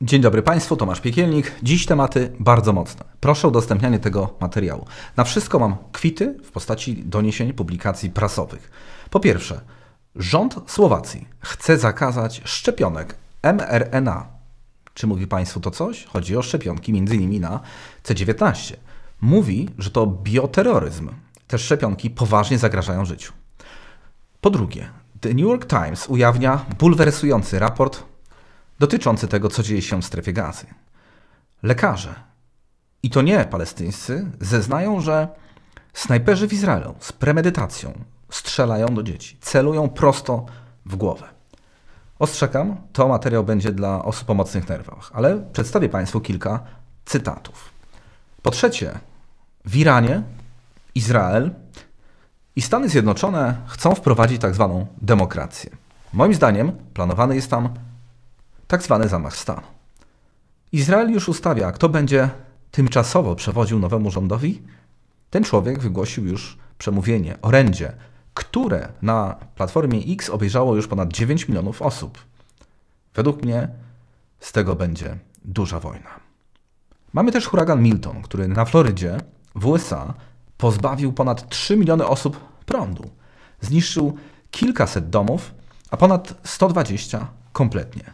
Dzień dobry Państwu, Tomasz Piekielnik. Dziś tematy bardzo mocne. Proszę o udostępnianie tego materiału. Na wszystko mam kwity w postaci doniesień, publikacji prasowych. Po pierwsze, rząd Słowacji chce zakazać szczepionek mRNA. Czy mówi Państwu to coś? Chodzi o szczepionki m.in. na C19. Mówi, że to bioterroryzm. Te szczepionki poważnie zagrażają życiu. Po drugie, The New York Times ujawnia bulwersujący raport dotyczący tego, co dzieje się w strefie gazy. Lekarze, i to nie palestyńscy, zeznają, że snajperzy w Izraelu z premedytacją strzelają do dzieci, celują prosto w głowę. Ostrzegam, to materiał będzie dla osób o mocnych nerwach, ale przedstawię Państwu kilka cytatów. Po trzecie, w Iranie Izrael i Stany Zjednoczone chcą wprowadzić tak zwaną demokrację. Moim zdaniem planowany jest tam tak zwany zamach stanu. Izrael już ustawia, kto będzie tymczasowo przewodził nowemu rządowi. Ten człowiek wygłosił już przemówienie, orędzie, które na platformie X obejrzało już ponad 9 milionów osób. Według mnie z tego będzie duża wojna. Mamy też huragan Milton, który na Florydzie w USA pozbawił ponad 3 miliony osób prądu. Zniszczył kilkaset domów, a ponad 120 kompletnie.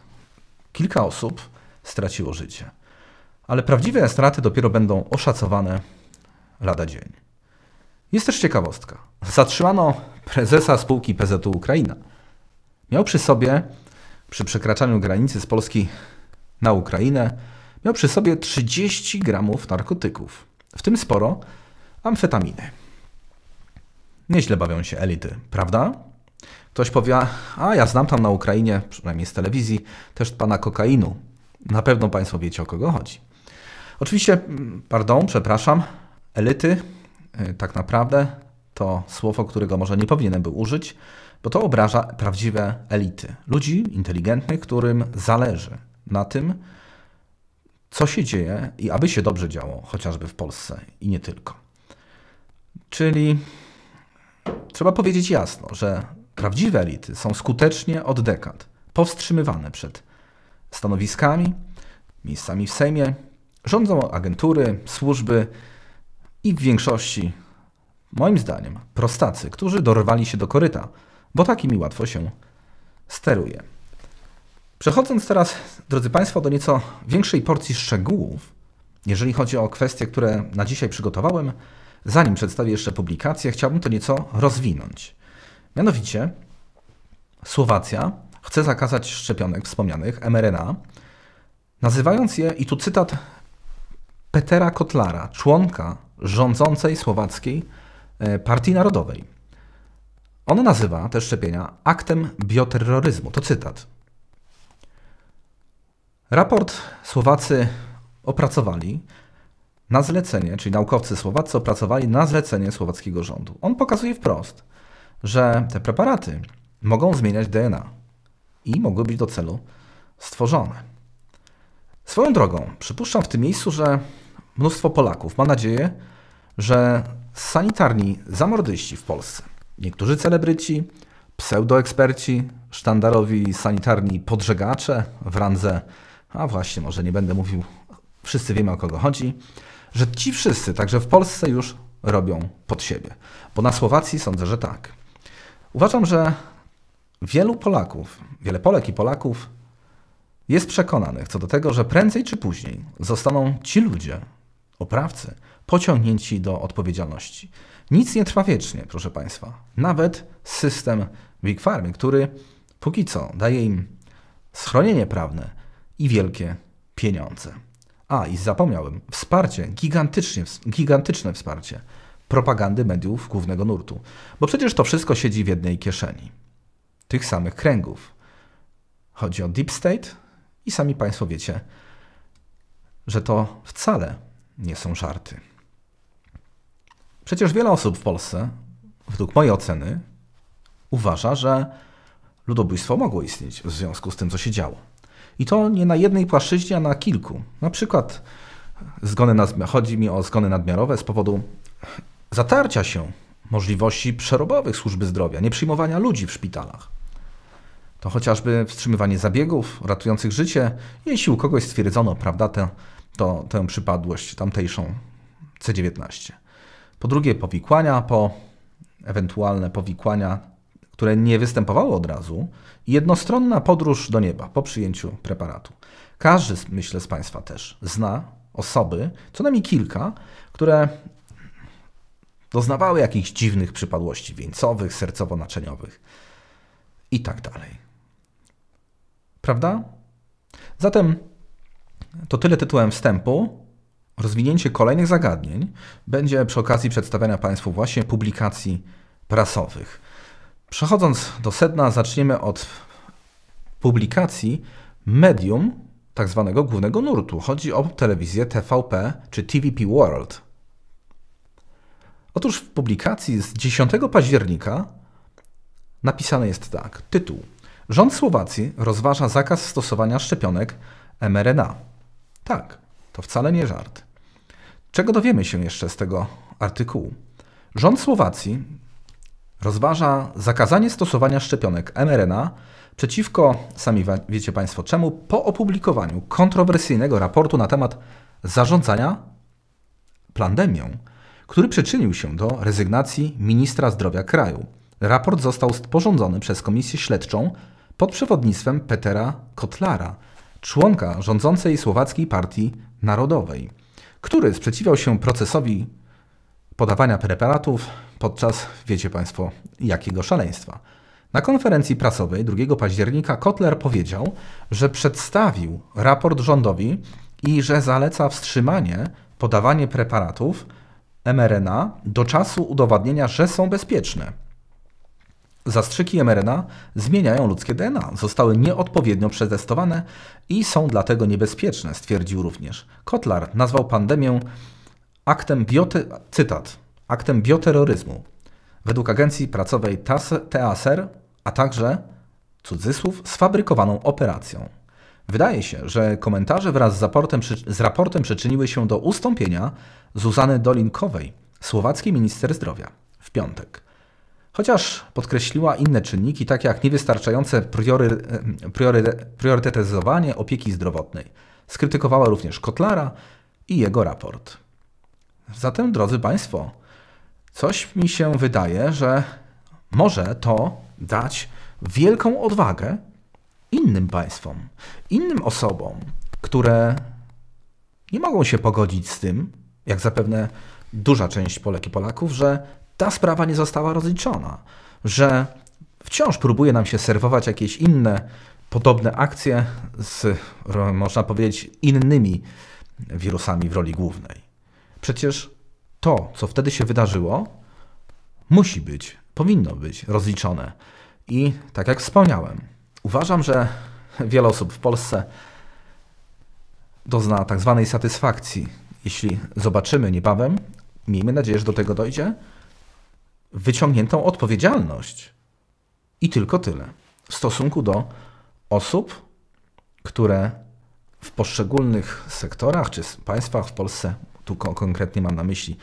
Kilka osób straciło życie. Ale prawdziwe straty dopiero będą oszacowane lada dzień. Jest też ciekawostka. Zatrzymano prezesa spółki PZU Ukraina. Miał przy sobie, przy przekraczaniu granicy z Polski na Ukrainę, miał przy sobie 30 gramów narkotyków, w tym sporo amfetaminy. Nieźle bawią się elity, prawda? Ktoś powie, a ja znam tam na Ukrainie, przynajmniej z telewizji, też pana kokainu. Na pewno Państwo wiecie o kogo chodzi. Oczywiście, mm, pardon, przepraszam, elity y, tak naprawdę to słowo, którego może nie powinienem był użyć, bo to obraża prawdziwe elity, ludzi inteligentnych, którym zależy na tym, co się dzieje i aby się dobrze działo, chociażby w Polsce i nie tylko. Czyli trzeba powiedzieć jasno, że Prawdziwe elity są skutecznie od dekad powstrzymywane przed stanowiskami, miejscami w Sejmie, rządzą agentury, służby i w większości, moim zdaniem, prostacy, którzy dorwali się do koryta, bo takimi łatwo się steruje. Przechodząc teraz, drodzy Państwo, do nieco większej porcji szczegółów, jeżeli chodzi o kwestie, które na dzisiaj przygotowałem, zanim przedstawię jeszcze publikację, chciałbym to nieco rozwinąć. Mianowicie Słowacja chce zakazać szczepionek wspomnianych mRNA, nazywając je, i tu cytat Petera Kotlara, członka rządzącej słowackiej e, Partii Narodowej. On nazywa te szczepienia aktem bioterroryzmu. To cytat. Raport Słowacy opracowali na zlecenie, czyli naukowcy Słowacy opracowali na zlecenie słowackiego rządu. On pokazuje wprost, że te preparaty mogą zmieniać DNA i mogły być do celu stworzone. Swoją drogą, przypuszczam w tym miejscu, że mnóstwo Polaków ma nadzieję, że sanitarni zamordyści w Polsce, niektórzy celebryci, pseudoeksperci, sztandarowi sanitarni podżegacze w randze, a właśnie, może nie będę mówił, wszyscy wiemy o kogo chodzi, że ci wszyscy także w Polsce już robią pod siebie. Bo na Słowacji sądzę, że tak. Uważam, że wielu Polaków, wiele Polek i Polaków jest przekonanych co do tego, że prędzej czy później zostaną ci ludzie, oprawcy, pociągnięci do odpowiedzialności. Nic nie trwa wiecznie, proszę Państwa. Nawet system Big Farmy, który póki co daje im schronienie prawne i wielkie pieniądze. A, i zapomniałem, wsparcie, gigantycznie, gigantyczne wsparcie propagandy mediów głównego nurtu. Bo przecież to wszystko siedzi w jednej kieszeni. Tych samych kręgów. Chodzi o deep state i sami Państwo wiecie, że to wcale nie są żarty. Przecież wiele osób w Polsce, według mojej oceny, uważa, że ludobójstwo mogło istnieć w związku z tym, co się działo. I to nie na jednej płaszczyźnie, a na kilku. Na przykład zgony nadmi- chodzi mi o zgony nadmiarowe z powodu zatarcia się możliwości przerobowych służby zdrowia, nieprzyjmowania ludzi w szpitalach. To chociażby wstrzymywanie zabiegów ratujących życie, jeśli u kogoś stwierdzono, prawda, tę, to, tę przypadłość tamtejszą C19. Po drugie, powikłania po ewentualne powikłania, które nie występowały od razu, i jednostronna podróż do nieba po przyjęciu preparatu. Każdy, myślę, z Państwa też zna osoby, co najmniej kilka, które Doznawały jakichś dziwnych przypadłości wieńcowych, sercowo naczeniowych i tak dalej. Prawda? Zatem to tyle tytułem wstępu. Rozwinięcie kolejnych zagadnień będzie przy okazji przedstawiania Państwu właśnie publikacji prasowych. Przechodząc do sedna, zaczniemy od publikacji medium tak zwanego głównego nurtu. Chodzi o telewizję TVP czy TVP World. Otóż w publikacji z 10 października napisane jest tak. Tytuł. Rząd Słowacji rozważa zakaz stosowania szczepionek mRNA. Tak, to wcale nie żart. Czego dowiemy się jeszcze z tego artykułu? Rząd Słowacji rozważa zakazanie stosowania szczepionek mRNA przeciwko, sami wiecie Państwo czemu, po opublikowaniu kontrowersyjnego raportu na temat zarządzania pandemią który przyczynił się do rezygnacji ministra zdrowia kraju. Raport został sporządzony przez komisję śledczą pod przewodnictwem Petera Kotlara, członka rządzącej słowackiej partii narodowej, który sprzeciwiał się procesowi podawania preparatów podczas, wiecie Państwo, jakiego szaleństwa. Na konferencji prasowej 2 października Kotler powiedział, że przedstawił raport rządowi i że zaleca wstrzymanie podawanie preparatów mRNA do czasu udowadnienia, że są bezpieczne. Zastrzyki mRNA zmieniają ludzkie DNA, zostały nieodpowiednio przetestowane i są dlatego niebezpieczne, stwierdził również. Kotlar nazwał pandemię aktem, bioty... cytat, aktem bioterroryzmu. Według agencji pracowej TASR, e, a także, cudzysłów, sfabrykowaną operacją. Wydaje się, że komentarze wraz z raportem, z raportem przyczyniły się do ustąpienia Zuzany Dolinkowej, słowackiej minister zdrowia, w piątek. Chociaż podkreśliła inne czynniki, takie jak niewystarczające priory, priory, priorytetyzowanie opieki zdrowotnej. Skrytykowała również Kotlara i jego raport. Zatem, drodzy Państwo, coś mi się wydaje, że może to dać wielką odwagę innym państwom, innym osobom, które nie mogą się pogodzić z tym, jak zapewne duża część Polek i Polaków, że ta sprawa nie została rozliczona, że wciąż próbuje nam się serwować jakieś inne podobne akcje z, można powiedzieć, innymi wirusami w roli głównej. Przecież to, co wtedy się wydarzyło, musi być, powinno być rozliczone. I tak jak wspomniałem, Uważam, że wiele osób w Polsce dozna tak zwanej satysfakcji, jeśli zobaczymy niebawem, miejmy nadzieję, że do tego dojdzie, wyciągniętą odpowiedzialność. I tylko tyle. W stosunku do osób, które w poszczególnych sektorach czy państwach w Polsce, tu konkretnie mam na myśli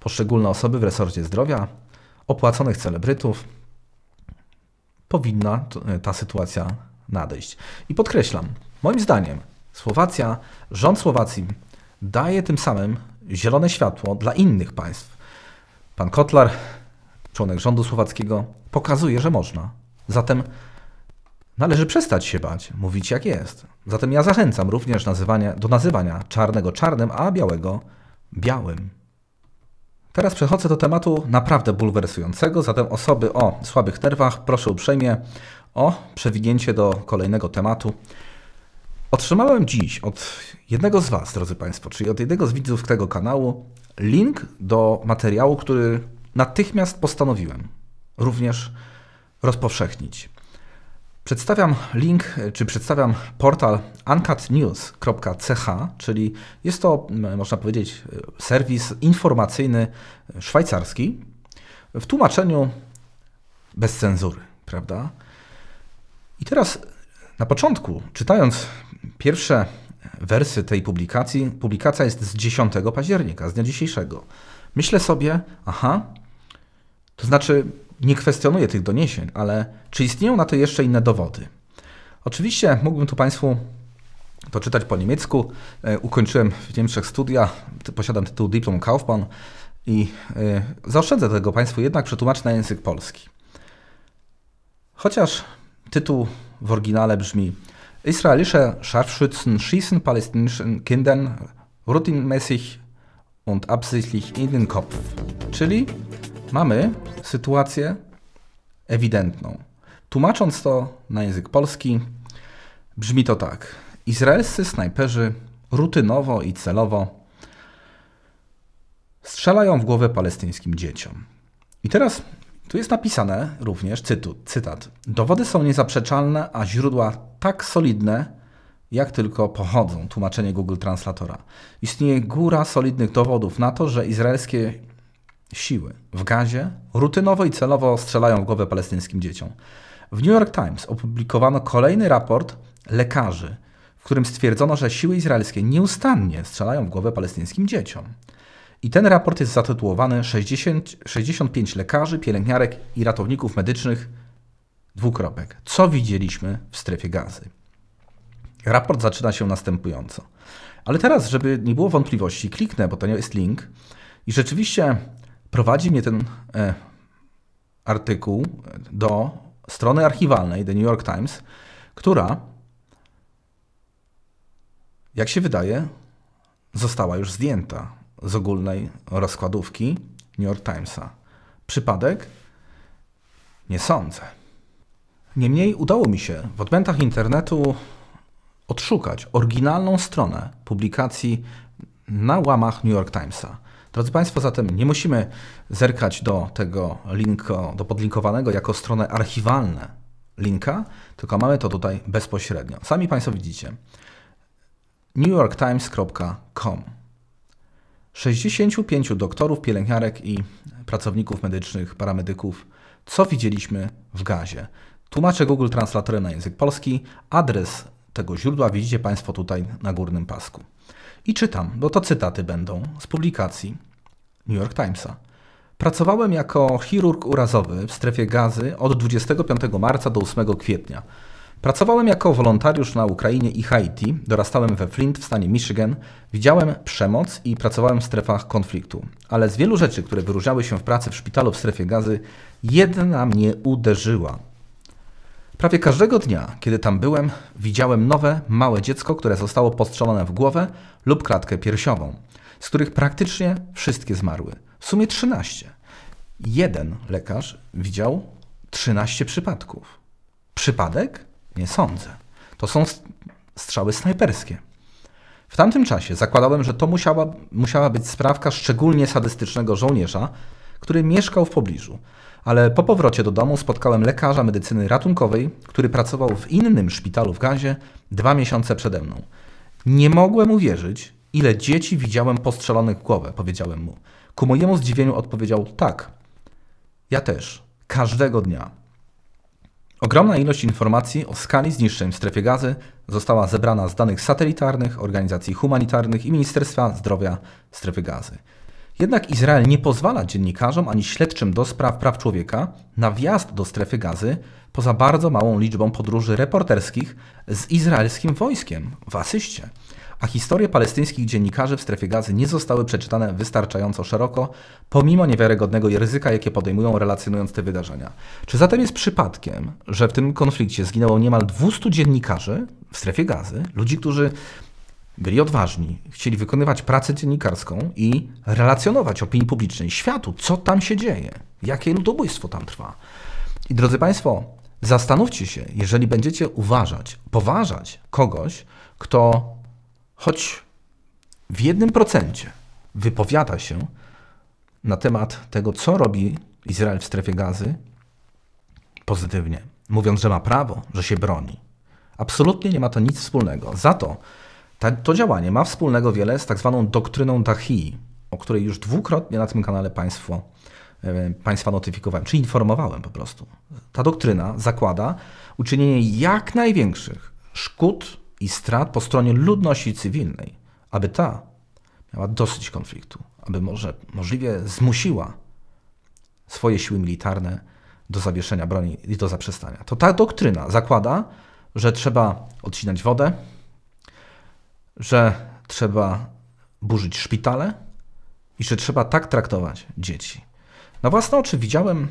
poszczególne osoby w resorcie zdrowia, opłaconych celebrytów, powinna e, ta sytuacja nadejść. I podkreślam, moim zdaniem Słowacja, rząd Słowacji daje tym samym zielone światło dla innych państw. Pan Kotlar, członek rządu słowackiego, pokazuje, że można. Zatem należy przestać się bać, mówić jak jest. Zatem ja zachęcam również nazywania, do nazywania czarnego czarnym, a białego białym. Teraz przechodzę do tematu naprawdę bulwersującego, zatem osoby o słabych nerwach proszę uprzejmie o przewinięcie do kolejnego tematu. Otrzymałem dziś od jednego z Was, drodzy Państwo, czyli od jednego z widzów tego kanału, link do materiału, który natychmiast postanowiłem również rozpowszechnić. Przedstawiam link, czy przedstawiam portal uncutnews.ch, czyli jest to, można powiedzieć, serwis informacyjny szwajcarski w tłumaczeniu bez cenzury, prawda? I teraz na początku, czytając pierwsze wersy tej publikacji, publikacja jest z 10 października, z dnia dzisiejszego. Myślę sobie, aha, to znaczy nie kwestionuję tych doniesień, ale czy istnieją na to jeszcze inne dowody? Oczywiście mógłbym tu Państwu to czytać po niemiecku. E, ukończyłem w Niemczech studia, posiadam tytuł Diplom Kaufmann i e, zaoszczędzę tego Państwu, jednak przetłumaczę na język polski. Chociaż tytuł w oryginale brzmi Israelische Scharfschützen schießen palästinensischen Kindern routinemäßig und absichtlich in den Kopf, czyli mamy sytuację ewidentną. Tłumacząc to na język polski, brzmi to tak. Izraelscy snajperzy rutynowo i celowo strzelają w głowę palestyńskim dzieciom. I teraz tu jest napisane również, cytu, cytat, dowody są niezaprzeczalne, a źródła tak solidne, jak tylko pochodzą, tłumaczenie Google Translatora. Istnieje góra solidnych dowodów na to, że izraelskie siły w gazie rutynowo i celowo strzelają w głowę palestyńskim dzieciom. W New York Times opublikowano kolejny raport lekarzy, w którym stwierdzono, że siły izraelskie nieustannie strzelają w głowę palestyńskim dzieciom. I ten raport jest zatytułowany 60, 65 lekarzy, pielęgniarek i ratowników medycznych dwukropek. Co widzieliśmy w strefie gazy? Raport zaczyna się następująco. Ale teraz, żeby nie było wątpliwości, kliknę, bo to nie jest link. I rzeczywiście prowadzi mnie ten e, artykuł do strony archiwalnej The New York Times, która, jak się wydaje, została już zdjęta z ogólnej rozkładówki New York Timesa. Przypadek? Nie sądzę. Niemniej udało mi się w odmętach internetu odszukać oryginalną stronę publikacji na łamach New York Timesa. Drodzy Państwo, zatem nie musimy zerkać do tego linku, do podlinkowanego jako stronę archiwalne linka, tylko mamy to tutaj bezpośrednio. Sami Państwo widzicie. newyorktimes.com 65 doktorów, pielęgniarek i pracowników medycznych, paramedyków, co widzieliśmy w gazie. Tłumaczę Google Translatorem na język polski. Adres tego źródła widzicie Państwo tutaj na górnym pasku. I czytam, bo to cytaty będą z publikacji New York Timesa. Pracowałem jako chirurg urazowy w strefie gazy od 25 marca do 8 kwietnia. Pracowałem jako wolontariusz na Ukrainie i Haiti, dorastałem we Flint w stanie Michigan, widziałem przemoc i pracowałem w strefach konfliktu. Ale z wielu rzeczy, które wyróżniały się w pracy w szpitalu w strefie gazy, jedna mnie uderzyła. Prawie każdego dnia, kiedy tam byłem, widziałem nowe, małe dziecko, które zostało postrzelone w głowę lub klatkę piersiową, z których praktycznie wszystkie zmarły. W sumie 13. Jeden lekarz widział 13 przypadków. Przypadek? Nie sądzę. To są strzały snajperskie. W tamtym czasie zakładałem, że to musiała, musiała być sprawka szczególnie sadystycznego żołnierza, który mieszkał w pobliżu ale po powrocie do domu spotkałem lekarza medycyny ratunkowej, który pracował w innym szpitalu w Gazie dwa miesiące przede mną. Nie mogłem uwierzyć, ile dzieci widziałem postrzelonych w głowę, powiedziałem mu. Ku mojemu zdziwieniu odpowiedział tak. Ja też. Każdego dnia. Ogromna ilość informacji o skali zniszczeń w strefie gazy została zebrana z danych satelitarnych, organizacji humanitarnych i Ministerstwa Zdrowia Strefy Gazy. Jednak Izrael nie pozwala dziennikarzom ani śledczym do spraw praw człowieka na wjazd do strefy gazy poza bardzo małą liczbą podróży reporterskich z izraelskim wojskiem w asyście. A historie palestyńskich dziennikarzy w strefie gazy nie zostały przeczytane wystarczająco szeroko, pomimo niewiarygodnego ryzyka, jakie podejmują relacjonując te wydarzenia. Czy zatem jest przypadkiem, że w tym konflikcie zginęło niemal 200 dziennikarzy w strefie gazy, ludzi, którzy byli odważni, chcieli wykonywać pracę dziennikarską i relacjonować opinii publicznej, światu, co tam się dzieje, jakie ludobójstwo tam trwa. I drodzy Państwo, zastanówcie się, jeżeli będziecie uważać, poważać kogoś, kto choć w jednym procencie wypowiada się na temat tego, co robi Izrael w strefie gazy, pozytywnie, mówiąc, że ma prawo, że się broni. Absolutnie nie ma to nic wspólnego. Za to ta, to działanie ma wspólnego wiele z tak zwaną doktryną Dahii, o której już dwukrotnie na tym kanale państwo, e, Państwa notyfikowałem, czy informowałem po prostu. Ta doktryna zakłada uczynienie jak największych szkód i strat po stronie ludności cywilnej, aby ta miała dosyć konfliktu, aby może możliwie zmusiła swoje siły militarne do zawieszenia broni i do zaprzestania. To ta doktryna zakłada, że trzeba odcinać wodę, że trzeba burzyć szpitale i że trzeba tak traktować dzieci. Na własne oczy widziałem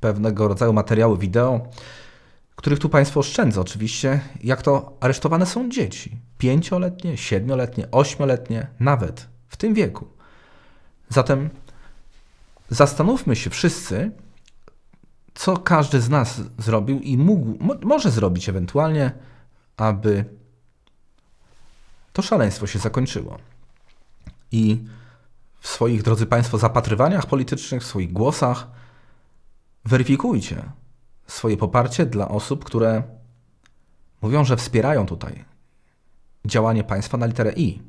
pewnego rodzaju materiały wideo, których tu Państwo oszczędzę oczywiście, jak to aresztowane są dzieci. Pięcioletnie, siedmioletnie, ośmioletnie, nawet w tym wieku. Zatem zastanówmy się wszyscy, co każdy z nas zrobił i mógł, może zrobić ewentualnie, aby to szaleństwo się zakończyło. I w swoich, drodzy Państwo, zapatrywaniach politycznych, w swoich głosach weryfikujcie swoje poparcie dla osób, które mówią, że wspierają tutaj działanie państwa na literę I,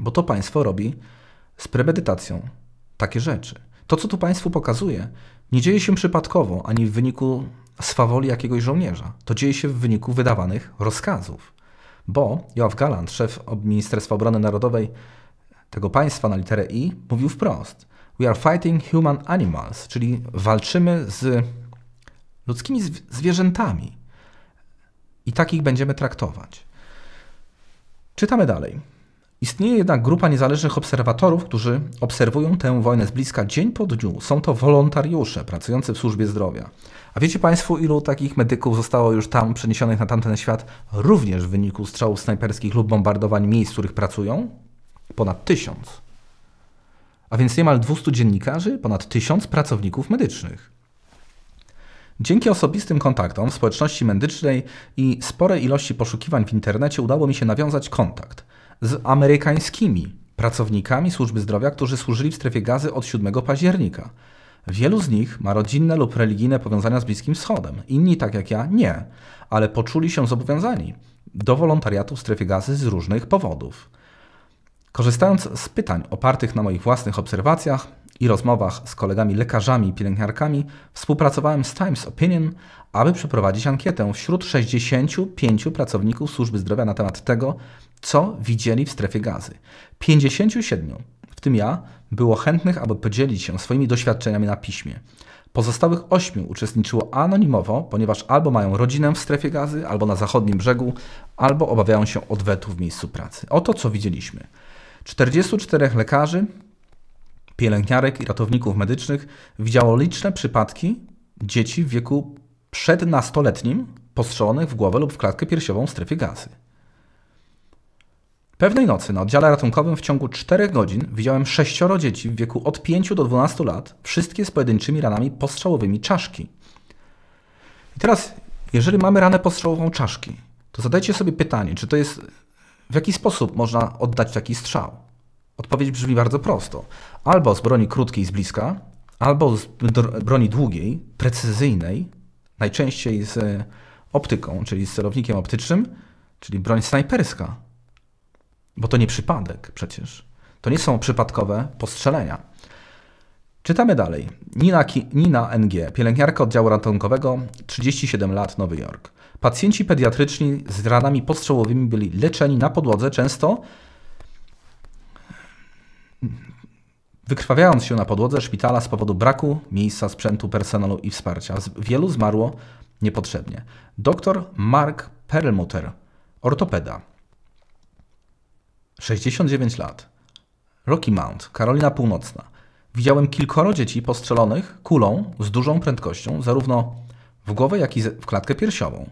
bo to państwo robi z premedytacją takie rzeczy. To, co tu państwu pokazuje, nie dzieje się przypadkowo ani w wyniku swawoli jakiegoś żołnierza. To dzieje się w wyniku wydawanych rozkazów. Bo Joachim Galant, szef Ministerstwa Obrony Narodowej tego państwa na literę I, mówił wprost: We are fighting human animals, czyli walczymy z ludzkimi zwierzętami i takich będziemy traktować. Czytamy dalej. Istnieje jednak grupa niezależnych obserwatorów, którzy obserwują tę wojnę z bliska dzień po dniu. Są to wolontariusze pracujący w służbie zdrowia. A wiecie Państwo, ilu takich medyków zostało już tam przeniesionych na tamten świat również w wyniku strzałów snajperskich lub bombardowań miejsc, w których pracują? Ponad tysiąc. A więc niemal 200 dziennikarzy, ponad tysiąc pracowników medycznych. Dzięki osobistym kontaktom w społeczności medycznej i sporej ilości poszukiwań w internecie udało mi się nawiązać kontakt z amerykańskimi pracownikami służby zdrowia, którzy służyli w strefie gazy od 7 października – Wielu z nich ma rodzinne lub religijne powiązania z Bliskim Wschodem, inni tak jak ja nie, ale poczuli się zobowiązani do wolontariatu w strefie gazy z różnych powodów. Korzystając z pytań opartych na moich własnych obserwacjach i rozmowach z kolegami lekarzami i pielęgniarkami, współpracowałem z Times Opinion, aby przeprowadzić ankietę wśród 65 pracowników służby zdrowia na temat tego, co widzieli w strefie gazy. 57, w tym ja, było chętnych, aby podzielić się swoimi doświadczeniami na piśmie. Pozostałych ośmiu uczestniczyło anonimowo, ponieważ albo mają rodzinę w strefie gazy, albo na zachodnim brzegu, albo obawiają się odwetu w miejscu pracy. Oto co widzieliśmy. 44 lekarzy, pielęgniarek i ratowników medycznych widziało liczne przypadki dzieci w wieku przednastoletnim postrzelonych w głowę lub w klatkę piersiową w strefie gazy. Pewnej nocy na oddziale ratunkowym w ciągu 4 godzin widziałem sześcioro dzieci w wieku od 5 do 12 lat, wszystkie z pojedynczymi ranami postrzałowymi czaszki. I teraz, jeżeli mamy ranę postrzałową czaszki, to zadajcie sobie pytanie, czy to jest w jaki sposób można oddać taki strzał? Odpowiedź brzmi bardzo prosto. Albo z broni krótkiej z bliska, albo z broni długiej, precyzyjnej, najczęściej z optyką, czyli z celownikiem optycznym, czyli broń snajperska bo to nie przypadek przecież. To nie są przypadkowe postrzelenia. Czytamy dalej. Nina, Nina NG, pielęgniarka oddziału ratunkowego, 37 lat, Nowy Jork. Pacjenci pediatryczni z ranami postrzałowymi byli leczeni na podłodze, często wykrwawiając się na podłodze szpitala z powodu braku miejsca, sprzętu, personelu i wsparcia. Wielu zmarło niepotrzebnie. Doktor Mark Perlmutter, ortopeda, 69 lat. Rocky Mount, Karolina Północna. Widziałem kilkoro dzieci postrzelonych kulą z dużą prędkością, zarówno w głowę, jak i w klatkę piersiową.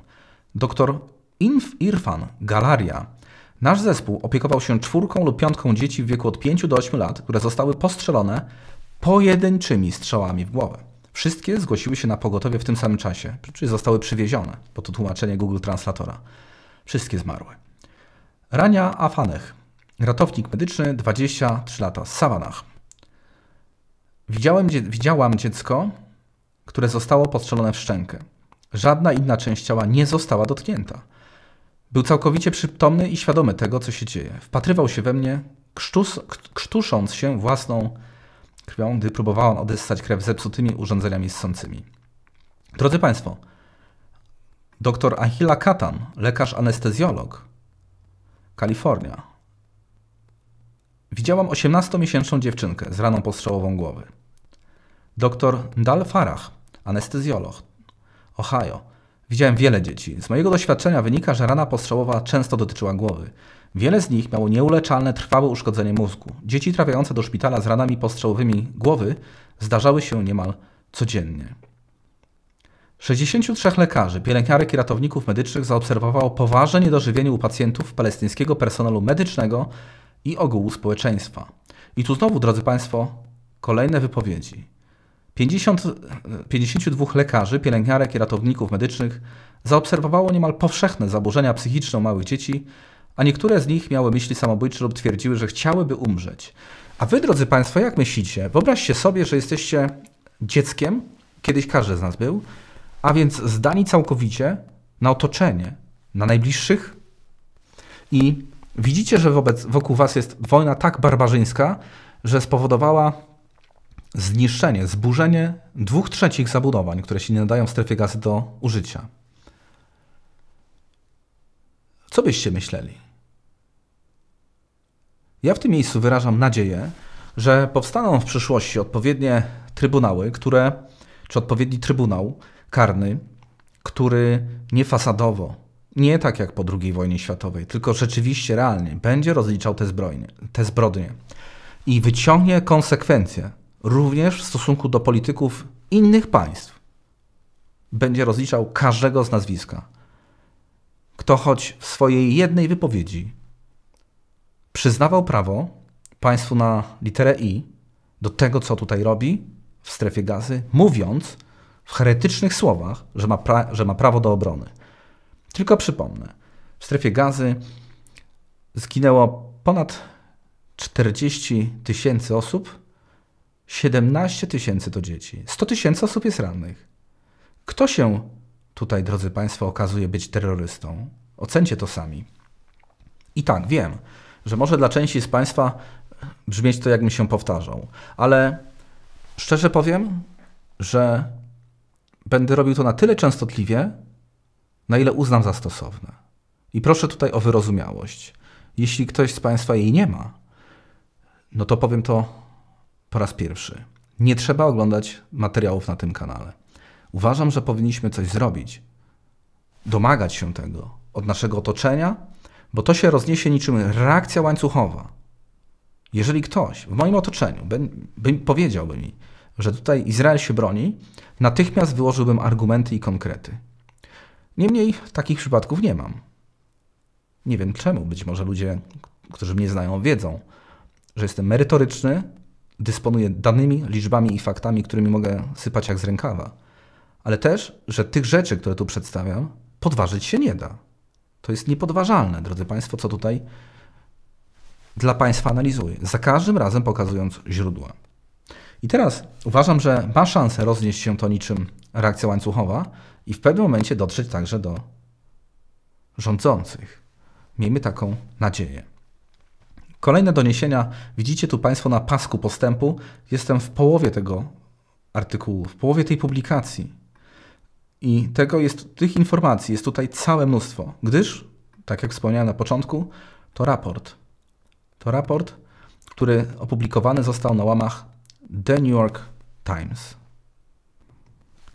Doktor Inf Irfan Galaria. Nasz zespół opiekował się czwórką lub piątką dzieci w wieku od 5 do 8 lat, które zostały postrzelone pojedynczymi strzałami w głowę. Wszystkie zgłosiły się na pogotowie w tym samym czasie, czyli zostały przywiezione, po to tłumaczenie Google Translatora. Wszystkie zmarły. Rania Afanech, Ratownik medyczny, 23 lata, Sawanach. Widziałem, widziałam dziecko, które zostało postrzelone w szczękę. Żadna inna część ciała nie została dotknięta. Był całkowicie przytomny i świadomy tego, co się dzieje. Wpatrywał się we mnie, krztus, krztusząc się własną krwią, gdy próbowałam odessać krew zepsutymi urządzeniami ssącymi. Drodzy Państwo, dr Achila Katan, lekarz anestezjolog, Kalifornia, Widziałam 18-miesięczną dziewczynkę z raną postrzałową głowy. Doktor Dal Farah, anestezjolog, Ohio. Widziałem wiele dzieci. Z mojego doświadczenia wynika, że rana postrzałowa często dotyczyła głowy. Wiele z nich miało nieuleczalne, trwałe uszkodzenie mózgu. Dzieci trafiające do szpitala z ranami postrzałowymi głowy zdarzały się niemal codziennie. 63 lekarzy, pielęgniarek i ratowników medycznych zaobserwowało poważne niedożywienie u pacjentów palestyńskiego personelu medycznego i ogółu społeczeństwa. I tu znowu, drodzy Państwo, kolejne wypowiedzi. 50, 52 e, lekarzy, pielęgniarek i ratowników medycznych zaobserwowało niemal powszechne zaburzenia psychiczne u małych dzieci, a niektóre z nich miały myśli samobójcze lub twierdziły, że chciałyby umrzeć. A wy, drodzy Państwo, jak myślicie? Wyobraźcie sobie, że jesteście dzieckiem, kiedyś każdy z nas był, a więc zdani całkowicie na otoczenie, na najbliższych i Widzicie, że wobec, wokół was jest wojna tak barbarzyńska, że spowodowała zniszczenie, zburzenie dwóch trzecich zabudowań, które się nie nadają w strefie gazy do użycia. Co byście myśleli? Ja w tym miejscu wyrażam nadzieję, że powstaną w przyszłości odpowiednie trybunały, które, czy odpowiedni trybunał karny, który nie fasadowo nie tak jak po II wojnie światowej, tylko rzeczywiście realnie będzie rozliczał te, zbrojnie, te zbrodnie i wyciągnie konsekwencje również w stosunku do polityków innych państw. Będzie rozliczał każdego z nazwiska. Kto choć w swojej jednej wypowiedzi przyznawał prawo państwu na literę I do tego, co tutaj robi w strefie gazy, mówiąc w heretycznych słowach, że ma, że ma prawo do obrony. Tylko przypomnę, w strefie gazy zginęło ponad 40 tysięcy osób, 17 tysięcy to dzieci, 100 tysięcy osób jest rannych. Kto się tutaj, drodzy Państwo, okazuje być terrorystą? Ocencie to sami. I tak, wiem, że może dla części z Państwa brzmieć to, jakbym się powtarzał, ale szczerze powiem, że będę robił to na tyle częstotliwie, na ile uznam za stosowne. I proszę tutaj o wyrozumiałość. Jeśli ktoś z Państwa jej nie ma, no to powiem to po raz pierwszy. Nie trzeba oglądać materiałów na tym kanale. Uważam, że powinniśmy coś zrobić, domagać się tego od naszego otoczenia, bo to się rozniesie niczym reakcja łańcuchowa. Jeżeli ktoś w moim otoczeniu by, by, powiedziałby mi, że tutaj Izrael się broni, natychmiast wyłożyłbym argumenty i konkrety. Niemniej takich przypadków nie mam. Nie wiem czemu, być może ludzie, którzy mnie znają, wiedzą, że jestem merytoryczny, dysponuję danymi, liczbami i faktami, którymi mogę sypać jak z rękawa. Ale też, że tych rzeczy, które tu przedstawiam, podważyć się nie da. To jest niepodważalne, drodzy Państwo, co tutaj dla Państwa analizuję, za każdym razem pokazując źródła. I teraz uważam, że ma szansę roznieść się to niczym reakcja łańcuchowa, i w pewnym momencie dotrzeć także do rządzących. Miejmy taką nadzieję. Kolejne doniesienia widzicie tu Państwo na pasku postępu. Jestem w połowie tego artykułu, w połowie tej publikacji. I tego jest, tych informacji jest tutaj całe mnóstwo, gdyż, tak jak wspomniałem na początku, to raport. To raport, który opublikowany został na łamach The New York Times.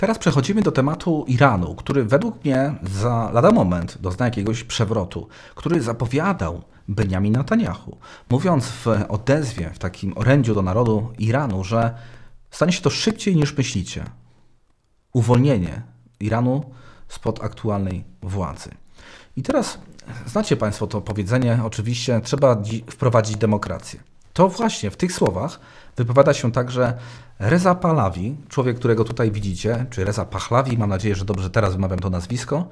Teraz przechodzimy do tematu Iranu, który według mnie za lada moment dozna jakiegoś przewrotu, który zapowiadał Benjamin Netanyahu, mówiąc w odezwie, w takim orędziu do narodu Iranu, że stanie się to szybciej niż myślicie. Uwolnienie Iranu spod aktualnej władzy. I teraz znacie Państwo to powiedzenie, oczywiście trzeba wprowadzić demokrację. To właśnie w tych słowach wypowiada się także Reza Pahlavi, człowiek, którego tutaj widzicie, czy Reza Pahlavi, mam nadzieję, że dobrze teraz wymawiam to nazwisko.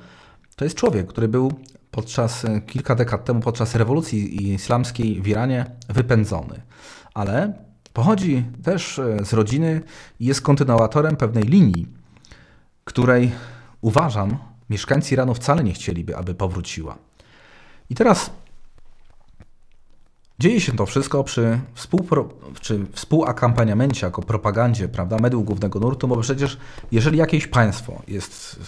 To jest człowiek, który był podczas e, kilka dekad temu, podczas rewolucji islamskiej w Iranie, wypędzony. Ale pochodzi też e, z rodziny i jest kontynuatorem pewnej linii, której uważam, mieszkańcy Iranu wcale nie chcieliby, aby powróciła. I teraz Dzieje się to wszystko przy, współpro, czy współakampaniamencie jako propagandzie prawda, mediów głównego nurtu, bo przecież jeżeli jakieś państwo jest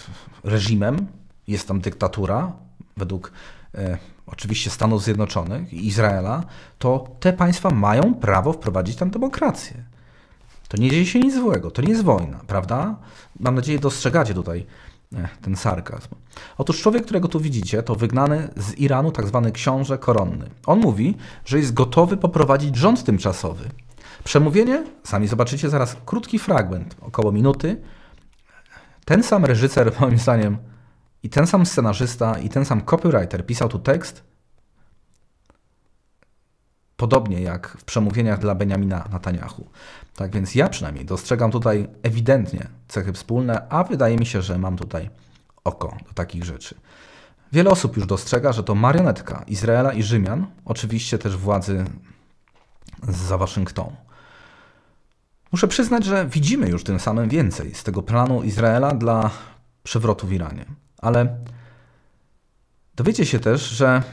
reżimem, jest tam dyktatura, według e, oczywiście Stanów Zjednoczonych i Izraela, to te państwa mają prawo wprowadzić tam demokrację. To nie dzieje się nic złego, to nie jest wojna, prawda? Mam nadzieję, dostrzegacie tutaj E, ten sarkazm. Otóż człowiek, którego tu widzicie, to wygnany z Iranu tzw. Tak książę koronny. On mówi, że jest gotowy poprowadzić rząd tymczasowy. Przemówienie, sami zobaczycie zaraz krótki fragment, około minuty. Ten sam reżyser, moim zdaniem, i ten sam scenarzysta, i ten sam copywriter pisał tu tekst, podobnie jak w przemówieniach dla Benjamina Netanyahu. Tak więc ja przynajmniej dostrzegam tutaj ewidentnie cechy wspólne, a wydaje mi się, że mam tutaj oko do takich rzeczy. Wiele osób już dostrzega, że to marionetka Izraela i Rzymian, oczywiście też władzy za Waszyngtonu. Muszę przyznać, że widzimy już tym samym więcej z tego planu Izraela dla przewrotu w Iranie. Ale dowiecie się też, że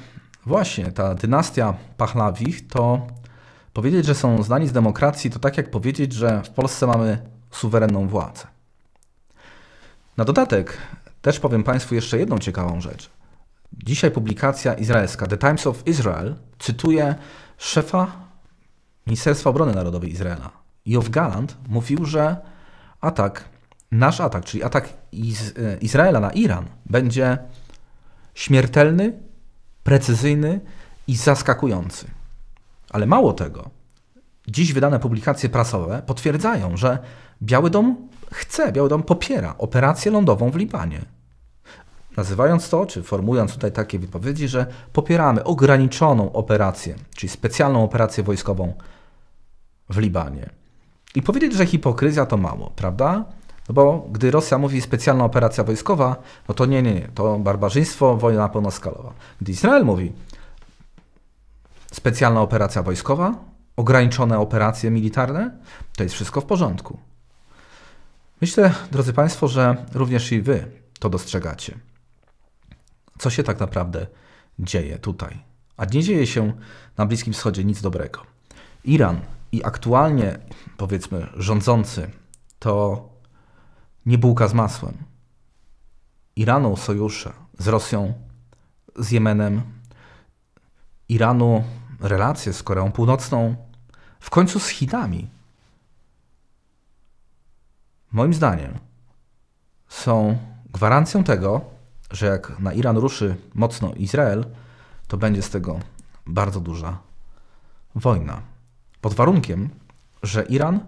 właśnie ta dynastia Pachlawich to Powiedzieć, że są znani z demokracji, to tak jak powiedzieć, że w Polsce mamy suwerenną władzę. Na dodatek też powiem Państwu jeszcze jedną ciekawą rzecz. Dzisiaj publikacja izraelska The Times of Israel cytuje szefa Ministerstwa Obrony Narodowej Izraela. Jof Galant mówił, że atak, nasz atak, czyli atak Iz e, Izraela na Iran będzie śmiertelny, precyzyjny i zaskakujący. Ale mało tego, dziś wydane publikacje prasowe potwierdzają, że Biały Dom chce, Biały Dom popiera operację lądową w Libanie. Nazywając to, czy formując tutaj takie wypowiedzi, że popieramy ograniczoną operację, czyli specjalną operację wojskową w Libanie. I powiedzieć, że hipokryzja to mało, prawda? No bo gdy Rosja mówi specjalna operacja wojskowa, no to nie, nie, nie, to barbarzyństwo, wojna pełnoskalowa. Gdy Izrael mówi specjalna operacja wojskowa, ograniczone operacje militarne, to jest wszystko w porządku. Myślę, drodzy Państwo, że również i Wy to dostrzegacie. Co się tak naprawdę dzieje tutaj? A nie dzieje się na Bliskim Wschodzie nic dobrego. Iran i aktualnie, powiedzmy, rządzący to nie bułka z masłem. Iranu sojusze z Rosją, z Jemenem, Iranu relacje z Koreą Północną, w końcu z Chinami. Moim zdaniem są gwarancją tego, że jak na Iran ruszy mocno Izrael, to będzie z tego bardzo duża wojna. Pod warunkiem, że Iran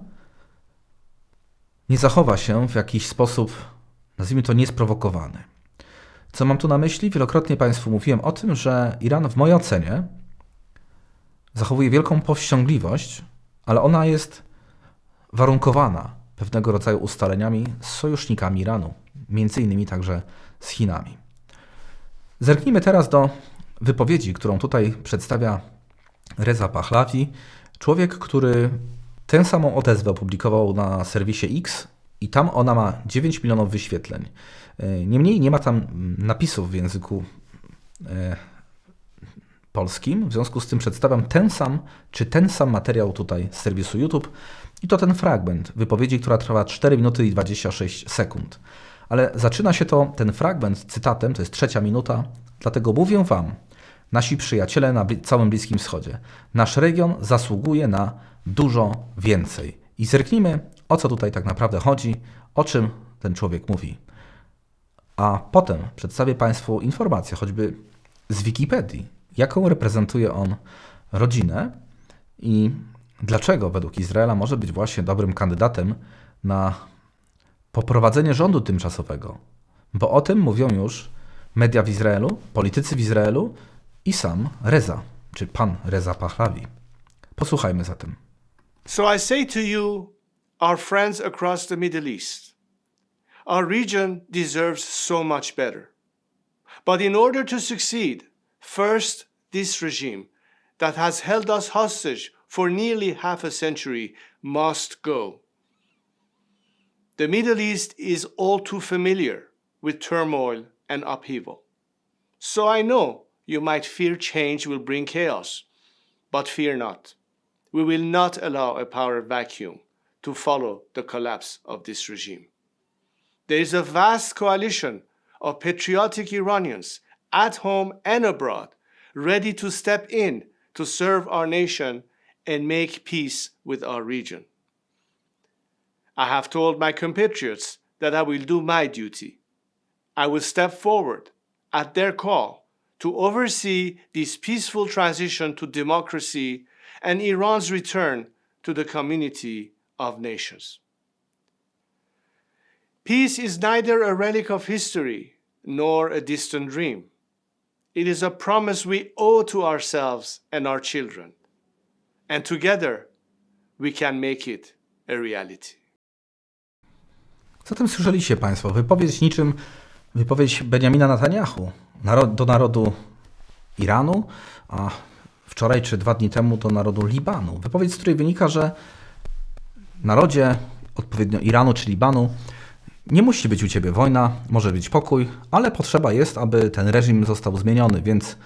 nie zachowa się w jakiś sposób, nazwijmy to, niesprowokowany. Co mam tu na myśli? Wielokrotnie Państwu mówiłem o tym, że Iran, w mojej ocenie, zachowuje wielką powściągliwość, ale ona jest warunkowana pewnego rodzaju ustaleniami z sojusznikami Iranu, między innymi także z Chinami. Zerknijmy teraz do wypowiedzi, którą tutaj przedstawia Reza Pahlavi, człowiek, który tę samą odezwę opublikował na serwisie X i tam ona ma 9 milionów wyświetleń. E, niemniej nie ma tam napisów w języku e, polskim. W związku z tym przedstawiam ten sam, czy ten sam materiał tutaj z serwisu YouTube. I to ten fragment wypowiedzi, która trwa 4 minuty i 26 sekund. Ale zaczyna się to, ten fragment, cytatem, to jest trzecia minuta. Dlatego mówię Wam, nasi przyjaciele na całym Bliskim Wschodzie, nasz region zasługuje na dużo więcej. I zerknijmy, o co tutaj tak naprawdę chodzi, o czym ten człowiek mówi. A potem przedstawię Państwu informacje, choćby z Wikipedii, jaką reprezentuje on rodzinę i dlaczego według Izraela może być właśnie dobrym kandydatem na poprowadzenie rządu tymczasowego. Bo o tym mówią już media w Izraelu, politycy w Izraelu i sam Reza, czy pan Reza Pahlavi. Posłuchajmy zatem. So I say to you, our friends across the Middle East, our region deserves so much better. But in order to succeed, First, this regime that has held us hostage for nearly half a century must go. The Middle East is all too familiar with turmoil and upheaval. So I know you might fear change will bring chaos, but fear not. We will not allow a power vacuum to follow the collapse of this regime. There is a vast coalition of patriotic Iranians at home and abroad, ready to step in to serve our nation and make peace with our region. I have told my compatriots that I will do my duty. I will step forward at their call to oversee this peaceful transition to democracy and Iran's return to the community of nations. Peace is neither a relic of history nor a distant dream. It is a promise we owe to ourselves and our children. And together we can make it a reality. Zatem słyszeliście Państwo wypowiedź niczym wypowiedź Benjamina Netanyahu do narodu Iranu, a wczoraj czy dwa dni temu do narodu Libanu. Wypowiedź, z której wynika, że narodzie odpowiednio Iranu czy Libanu nie musi być u ciebie wojna, może być pokój, ale potrzeba jest, aby ten reżim został zmieniony, więc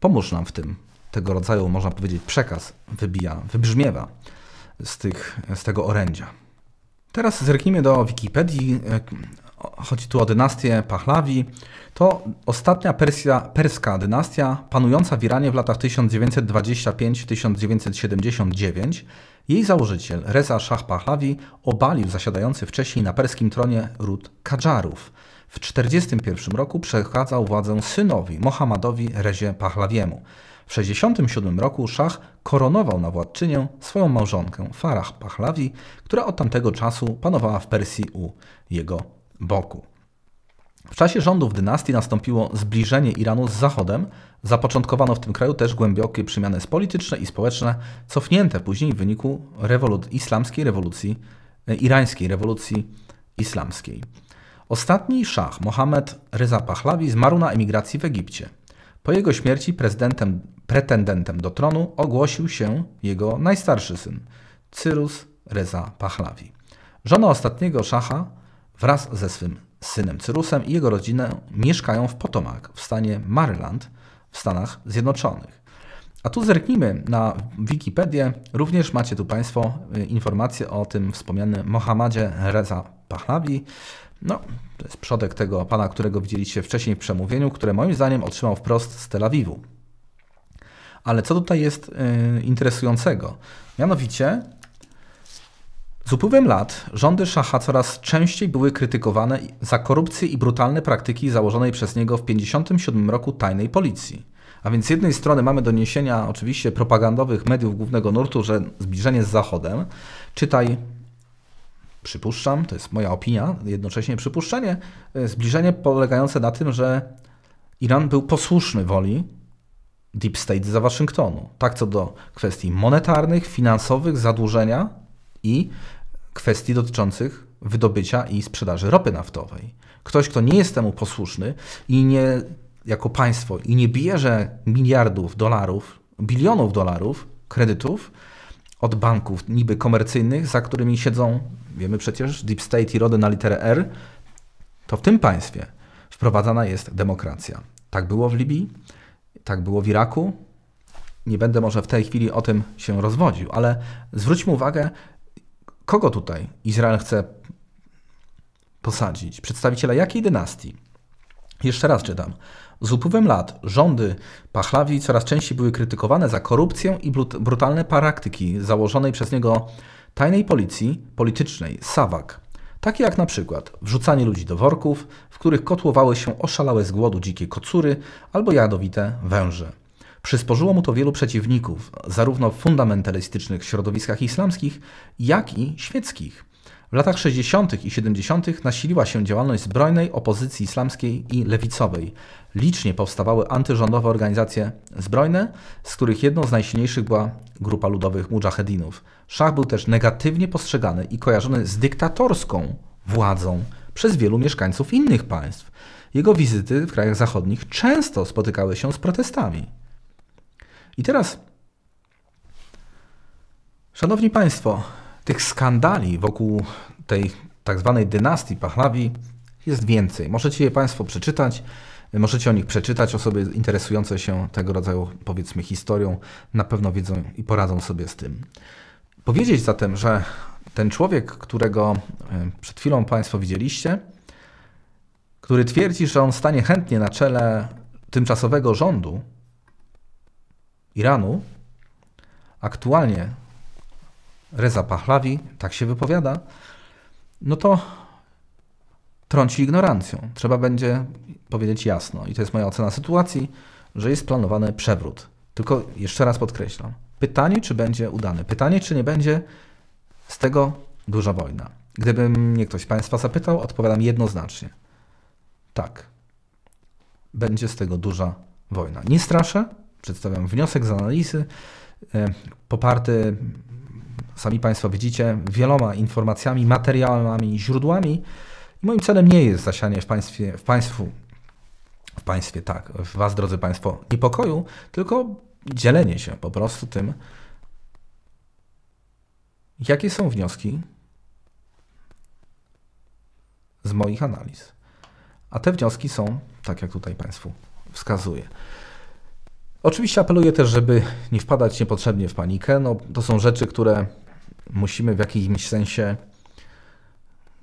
pomóż nam w tym. Tego rodzaju, można powiedzieć, przekaz wybija, wybrzmiewa z, tych, z tego orędzia. Teraz zerknijmy do Wikipedii. Chodzi tu o dynastię Pahlavi. To ostatnia Persja, perska dynastia panująca w Iranie w latach 1925-1979 jej założyciel, Reza Shah Pahlavi, obalił zasiadający wcześniej na perskim tronie ród Kadżarów. W 1941 roku przekazał władzę synowi, Mohammadowi Rezie Pahlawiemu. W 1967 roku Szach koronował na władczynię swoją małżonkę Farah Pahlavi, która od tamtego czasu panowała w Persji u jego boku. W czasie rządów dynastii nastąpiło zbliżenie Iranu z Zachodem. Zapoczątkowano w tym kraju też głębokie przemiany polityczne i społeczne, cofnięte później w wyniku rewolu- islamskiej rewolucji, e, irańskiej rewolucji islamskiej. Ostatni szach, Mohamed Reza Pahlavi, zmarł na emigracji w Egipcie. Po jego śmierci prezydentem, pretendentem do tronu ogłosił się jego najstarszy syn, Cyrus Reza Pahlavi. Żona ostatniego szacha wraz ze swym synem Cyrusem i jego rodzinę mieszkają w Potomac w stanie Maryland w Stanach Zjednoczonych. A tu zerknijmy na Wikipedię. Również macie tu Państwo y, informacje o tym wspomnianym Mohamadzie Reza Pahlavi. No, to jest przodek tego pana, którego widzieliście wcześniej w przemówieniu, które moim zdaniem otrzymał wprost z Tel Awiwu. Ale co tutaj jest y, interesującego? Mianowicie z upływem lat rządy szacha coraz częściej były krytykowane za korupcję i brutalne praktyki założonej przez niego w 1957 roku tajnej policji. A więc z jednej strony mamy doniesienia oczywiście propagandowych mediów głównego nurtu, że zbliżenie z Zachodem, czytaj, przypuszczam, to jest moja opinia, jednocześnie przypuszczenie, e, zbliżenie polegające na tym, że Iran był posłuszny woli Deep State za Waszyngtonu. Tak co do kwestii monetarnych, finansowych, zadłużenia i kwestii dotyczących wydobycia i sprzedaży ropy naftowej. Ktoś, kto nie jest temu posłuszny i nie jako państwo i nie bierze miliardów dolarów, bilionów dolarów kredytów od banków niby komercyjnych, za którymi siedzą, wiemy przecież, Deep State i Rody na literę R, to w tym państwie wprowadzana jest demokracja. Tak było w Libii, tak było w Iraku. Nie będę może w tej chwili o tym się rozwodził, ale zwróćmy uwagę, Kogo tutaj Izrael chce posadzić? Przedstawiciela jakiej dynastii? Jeszcze raz czytam. Z upływem lat rządy Pachlawi coraz częściej były krytykowane za korupcję i brutalne praktyki założonej przez niego tajnej policji politycznej, SAWAK. Takie jak na przykład wrzucanie ludzi do worków, w których kotłowały się oszalałe z głodu dzikie kocury albo jadowite węże. Przysporzyło mu to wielu przeciwników, zarówno w fundamentalistycznych środowiskach islamskich, jak i świeckich. W latach 60. i 70. nasiliła się działalność zbrojnej opozycji islamskiej i lewicowej. Licznie powstawały antyrządowe organizacje zbrojne, z których jedną z najsilniejszych była Grupa Ludowych Mujahedinów. Szach był też negatywnie postrzegany i kojarzony z dyktatorską władzą przez wielu mieszkańców innych państw. Jego wizyty w krajach zachodnich często spotykały się z protestami. I teraz, szanowni państwo, tych skandali wokół tej tak zwanej dynastii Pahlawi jest więcej. Możecie je państwo przeczytać. Możecie o nich przeczytać. Osoby interesujące się tego rodzaju, powiedzmy, historią na pewno wiedzą i poradzą sobie z tym. Powiedzieć zatem, że ten człowiek, którego e, przed chwilą Państwo widzieliście, który twierdzi, że on stanie chętnie na czele tymczasowego rządu, Iranu, aktualnie Reza Pahlavi tak się wypowiada, no to trąci ignorancją. Trzeba będzie powiedzieć jasno, i to jest moja ocena sytuacji, że jest planowany przewrót. Tylko jeszcze raz podkreślam. Pytanie, czy będzie udany. Pytanie, czy nie będzie z tego duża wojna. Gdyby mnie ktoś z Państwa zapytał, odpowiadam jednoznacznie. Tak. Będzie z tego duża wojna. Nie straszę, przedstawiam wniosek z analizy e, poparty, sami Państwo widzicie, wieloma informacjami, materiałami, źródłami. I moim celem nie jest zasianie w, państwie, w Państwu, w Państwie, tak, w Was, drodzy Państwo, niepokoju, tylko dzielenie się po prostu tym, jakie są wnioski z moich analiz. A te wnioski są, tak jak tutaj Państwu wskazuję. Oczywiście apeluję też, żeby nie wpadać niepotrzebnie w panikę. No, to są rzeczy, które musimy w jakimś sensie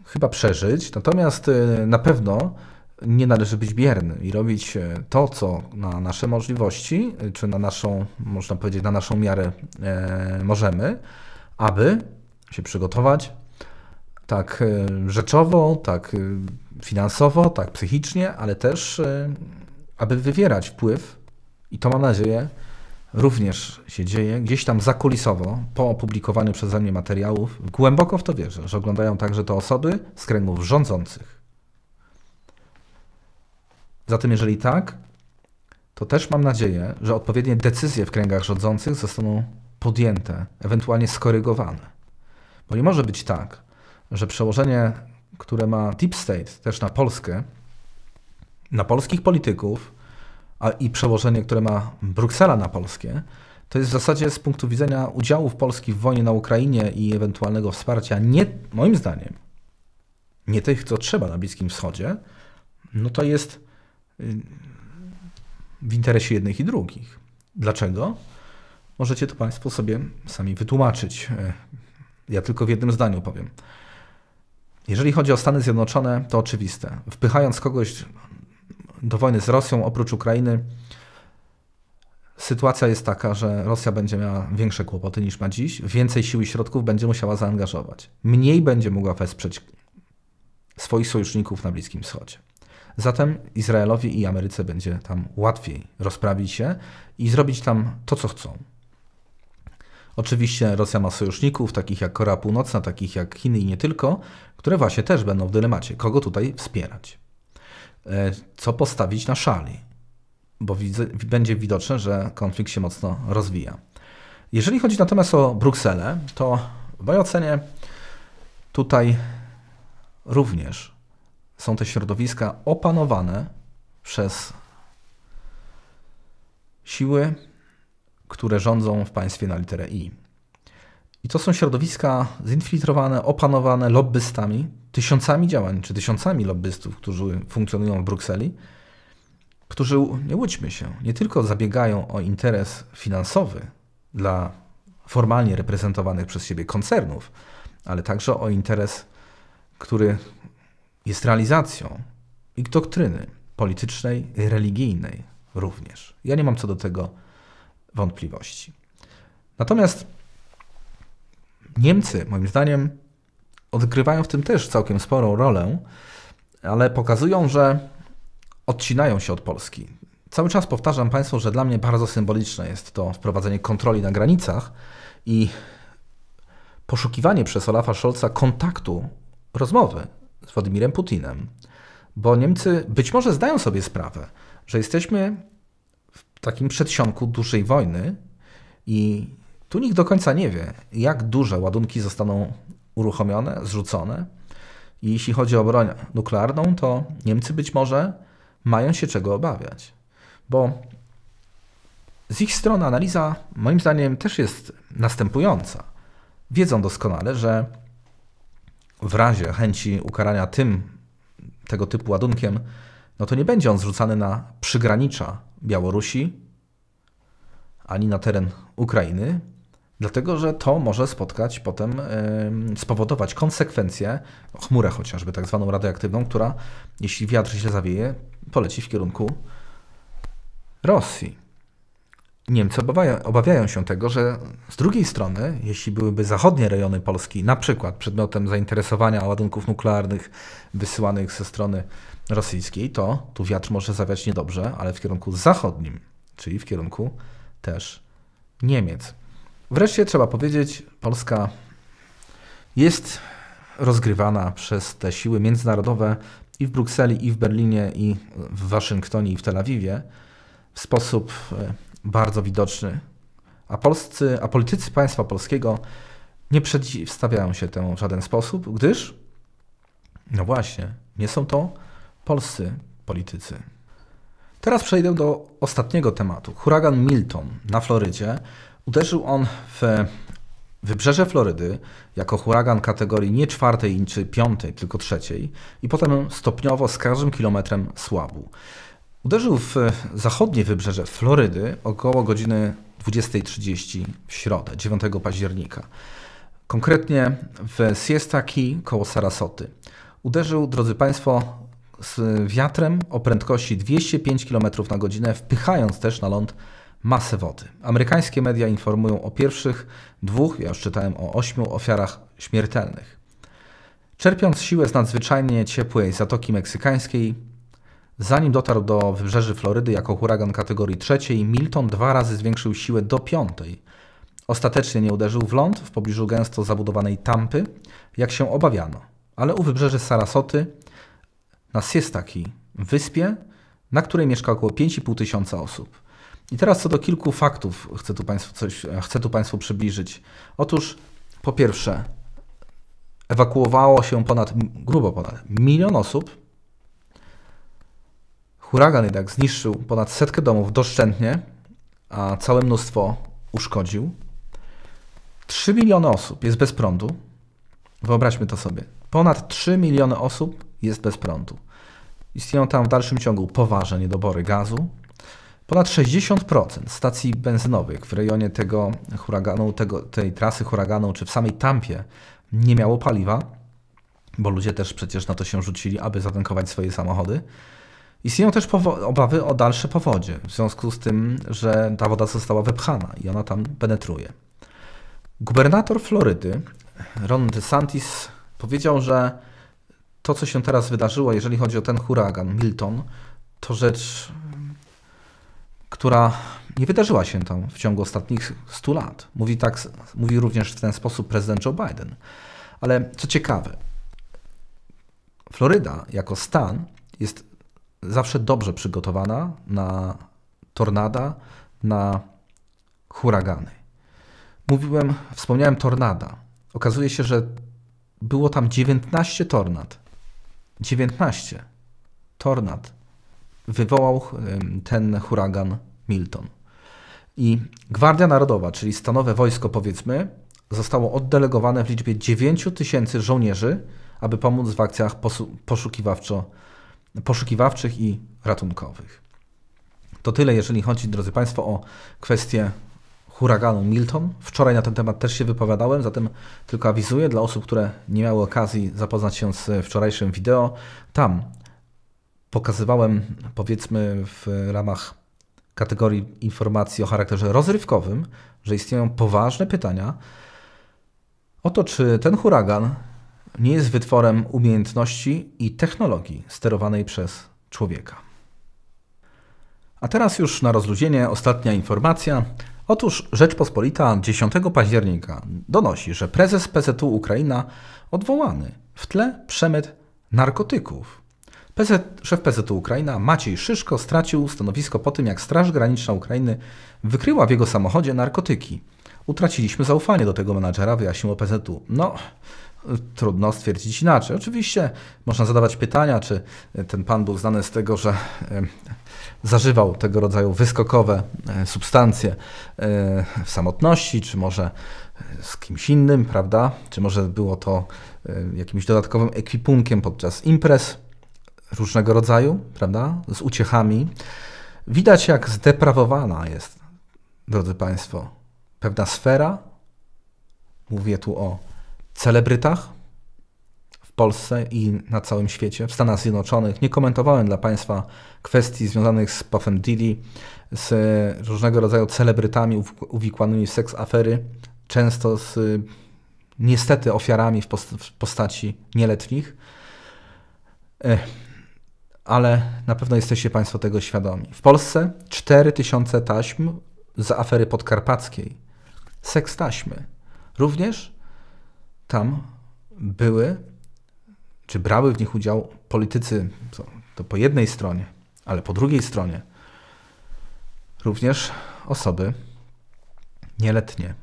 chyba przeżyć. Natomiast y, na pewno nie należy być bierny i robić y, to, co na nasze możliwości, y, czy na naszą, można powiedzieć, na naszą miarę możemy, aby się przygotować tak rzeczowo, tak finansowo, tak psychicznie, ale też aby wywierać wpływ i to mam nadzieję również się dzieje gdzieś tam zakulisowo, po opublikowaniu przeze mnie materiałów. Głęboko w to wierzę, że oglądają także to osoby z kręgów rządzących. Zatem, jeżeli tak, to też mam nadzieję, że odpowiednie decyzje w kręgach rządzących zostaną podjęte, ewentualnie skorygowane. Bo nie może być tak, że przełożenie, które ma Deep State też na Polskę, na polskich polityków, a i przełożenie, które ma Bruksela na Polskie, to jest w zasadzie z punktu widzenia w Polski w wojnie na Ukrainie i ewentualnego wsparcia, nie, moim zdaniem, nie tych, co trzeba na Bliskim Wschodzie, no to jest y, w interesie jednych i drugich. Dlaczego? Możecie to Państwo sobie sami wytłumaczyć. E, ja tylko w jednym zdaniu powiem. Jeżeli chodzi o Stany Zjednoczone, to oczywiste. Wpychając kogoś do wojny z Rosją oprócz Ukrainy sytuacja jest taka, że Rosja będzie miała większe kłopoty niż ma dziś, więcej sił i środków będzie musiała zaangażować, mniej będzie mogła wesprzeć swoich sojuszników na Bliskim Wschodzie. Zatem Izraelowi i Ameryce będzie tam łatwiej rozprawić się i zrobić tam to, co chcą. Oczywiście Rosja ma sojuszników, takich jak Korea Północna, takich jak Chiny i nie tylko, które właśnie też będą w dylemacie, kogo tutaj wspierać. E, co postawić na szali, bo widzę, będzie widoczne, że konflikt się mocno rozwija. Jeżeli chodzi natomiast o Brukselę, to w mojej ocenie tutaj również są te środowiska opanowane przez siły, które rządzą w państwie na literę I. I to są środowiska zinfiltrowane, opanowane lobbystami, tysiącami działań, czy tysiącami lobbystów, którzy funkcjonują w Brukseli, którzy, nie łudźmy się, nie tylko zabiegają o interes finansowy dla formalnie reprezentowanych przez siebie koncernów, ale także o interes, który jest realizacją ich doktryny politycznej, religijnej również. Ja nie mam co do tego wątpliwości. Natomiast Niemcy, moim zdaniem, odgrywają w tym też całkiem sporą rolę, ale pokazują, że odcinają się od Polski. Cały czas powtarzam Państwu, że dla mnie bardzo symboliczne jest to wprowadzenie kontroli na granicach i poszukiwanie przez Olafa Scholza kontaktu, rozmowy z Władimirem Putinem. Bo Niemcy być może zdają sobie sprawę, że jesteśmy w takim przedsionku dużej wojny i tu nikt do końca nie wie, jak duże ładunki zostaną uruchomione, zrzucone. I jeśli chodzi o broń nuklearną, to Niemcy być może mają się czego obawiać, bo z ich strony analiza, moim zdaniem, też jest następująca. Wiedzą doskonale, że w razie chęci ukarania tym tego typu ładunkiem, no to nie będzie on zrzucany na przygranicza Białorusi ani na teren Ukrainy, Dlatego, że to może spotkać potem, spowodować konsekwencje, chmurę chociażby, tak zwaną radioaktywną, która, jeśli wiatr się zawieje, poleci w kierunku Rosji. Niemcy obawiają, obawiają się tego, że z drugiej strony, jeśli byłyby zachodnie rejony Polski, na przykład przedmiotem zainteresowania ładunków nuklearnych wysyłanych ze strony rosyjskiej, to tu wiatr może zawiać niedobrze, ale w kierunku zachodnim, czyli w kierunku też Niemiec. Wreszcie trzeba powiedzieć, Polska jest rozgrywana przez te siły międzynarodowe i w Brukseli, i w Berlinie, i w Waszyngtonie, i w Tel Awiwie w sposób e, bardzo widoczny. A, polscy, a politycy państwa polskiego nie przeciwstawiają się temu w żaden sposób, gdyż, no właśnie, nie są to polscy politycy. Teraz przejdę do ostatniego tematu. Huragan Milton na Florydzie Uderzył on w wybrzeże Florydy jako huragan kategorii nie czwartej czy piątej, tylko trzeciej i potem stopniowo z każdym kilometrem słabł. Uderzył w zachodnie wybrzeże Florydy około godziny 20.30 w środę, 9 października. Konkretnie w Siesta Key koło Sarasoty. Uderzył, drodzy Państwo, z wiatrem o prędkości 205 km na godzinę, wpychając też na ląd masę wody. Amerykańskie media informują o pierwszych dwóch, ja już czytałem o ośmiu ofiarach śmiertelnych. Czerpiąc siłę z nadzwyczajnie ciepłej Zatoki Meksykańskiej, zanim dotarł do wybrzeży Florydy jako huragan kategorii trzeciej, Milton dwa razy zwiększył siłę do piątej. Ostatecznie nie uderzył w ląd w pobliżu gęsto zabudowanej Tampy, jak się obawiano, ale u wybrzeży Sarasoty na Siestaki, wyspie, na której mieszka około 5,5 tysiąca osób. I teraz co do kilku faktów chcę tu Państwu, coś, chcę tu państwu przybliżyć. Otóż po pierwsze, ewakuowało się ponad, grubo ponad milion osób. Huragan jednak zniszczył ponad setkę domów doszczętnie, a całe mnóstwo uszkodził. 3 miliony osób jest bez prądu. Wyobraźmy to sobie. Ponad 3 miliony osób jest bez prądu. Istnieją tam w dalszym ciągu poważne niedobory gazu, Ponad 60% stacji benzynowych w rejonie tego huraganu, tego, tej trasy huraganu, czy w samej Tampie nie miało paliwa, bo ludzie też przecież na to się rzucili, aby zatankować swoje samochody. Istnieją też obawy o dalsze powodzie, w związku z tym, że ta woda została wepchana i ona tam penetruje. Gubernator Florydy, Ron DeSantis, powiedział, że to, co się teraz wydarzyło, jeżeli chodzi o ten huragan Milton, to rzecz która nie wydarzyła się tam w ciągu ostatnich 100 lat. Mówi, tak, mówi również w ten sposób prezydent Joe Biden. Ale co ciekawe, Floryda jako stan jest zawsze dobrze przygotowana na tornada, na huragany. Mówiłem, wspomniałem tornada. Okazuje się, że było tam 19 tornad. 19 tornad wywołał ten huragan Milton. I Gwardia Narodowa, czyli stanowe wojsko powiedzmy, zostało oddelegowane w liczbie 9 tysięcy żołnierzy, aby pomóc w akcjach poszukiwawczo, poszukiwawczych i ratunkowych. To tyle, jeżeli chodzi, drodzy Państwo, o kwestię huraganu Milton. Wczoraj na ten temat też się wypowiadałem, zatem tylko awizuję dla osób, które nie miały okazji zapoznać się z wczorajszym wideo. Tam pokazywałem, powiedzmy, w ramach kategorii informacji o charakterze rozrywkowym, że istnieją poważne pytania o to, czy ten huragan nie jest wytworem umiejętności i technologii sterowanej przez człowieka. A teraz już na rozluźnienie ostatnia informacja. Otóż Rzeczpospolita 10 października donosi, że prezes PZU Ukraina odwołany w tle przemyt narkotyków. PZ, szef PZU Ukraina Maciej Szyszko stracił stanowisko po tym, jak Straż Graniczna Ukrainy wykryła w jego samochodzie narkotyki. Utraciliśmy zaufanie do tego menadżera, wyjaśnił PZU. No, trudno stwierdzić inaczej. Oczywiście można zadawać pytania, czy ten pan był znany z tego, że zażywał tego rodzaju wyskokowe e, substancje e, w samotności, czy może z kimś innym, prawda? Czy może było to e, jakimś dodatkowym ekwipunkiem podczas imprez? różnego rodzaju, prawda? Z uciechami. Widać, jak zdeprawowana jest, drodzy Państwo, pewna sfera. Mówię tu o celebrytach w Polsce i na całym świecie, w Stanach Zjednoczonych. Nie komentowałem dla Państwa kwestii związanych z Puffem Diddy, z różnego rodzaju celebrytami uwikłanymi w seks afery, często z niestety ofiarami w, postaci nieletnich ale na pewno jesteście Państwo tego świadomi. W Polsce 4000 taśm z afery podkarpackiej. Seks taśmy. Również tam były, czy brały w nich udział politycy, to po jednej stronie, ale po drugiej stronie również osoby nieletnie.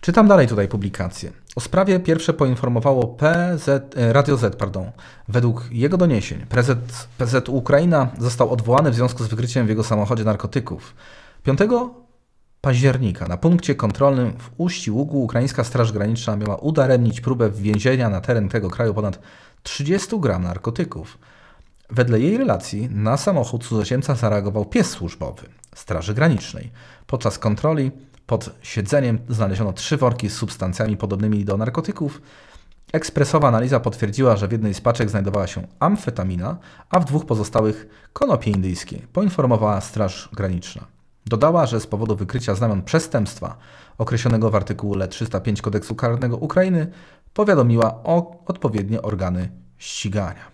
Czytam dalej tutaj publikację. O sprawie pierwsze poinformowało PZ, e, Radio Z. Pardon. Według jego doniesień prezes PZ Ukraina został odwołany w związku z wykryciem w jego samochodzie narkotyków. 5 października na punkcie kontrolnym w uści ukraińska Straż Graniczna miała udaremnić próbę więzienia na teren tego kraju ponad 30 gram narkotyków. Wedle jej relacji na samochód cudzoziemca zareagował pies służbowy Straży Granicznej. Podczas kontroli pod siedzeniem znaleziono trzy worki z substancjami podobnymi do narkotyków. Ekspresowa analiza potwierdziła, że w jednej z paczek znajdowała się amfetamina, a w dwóch pozostałych konopie indyjskie, poinformowała Straż Graniczna. Dodała, że z powodu wykrycia znamion przestępstwa określonego w artykule 305 Kodeksu Karnego Ukrainy powiadomiła o odpowiednie organy ścigania.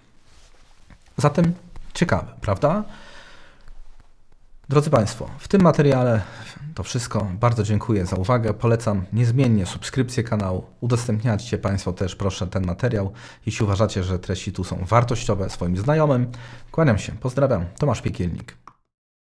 Zatem ciekawe, prawda? Drodzy Państwo, w tym materiale to wszystko. Bardzo dziękuję za uwagę. Polecam niezmiennie subskrypcję kanału. Udostępniajcie Państwo też proszę ten materiał, jeśli uważacie, że treści tu są wartościowe swoim znajomym. Kłaniam się, pozdrawiam. Tomasz Piekielnik.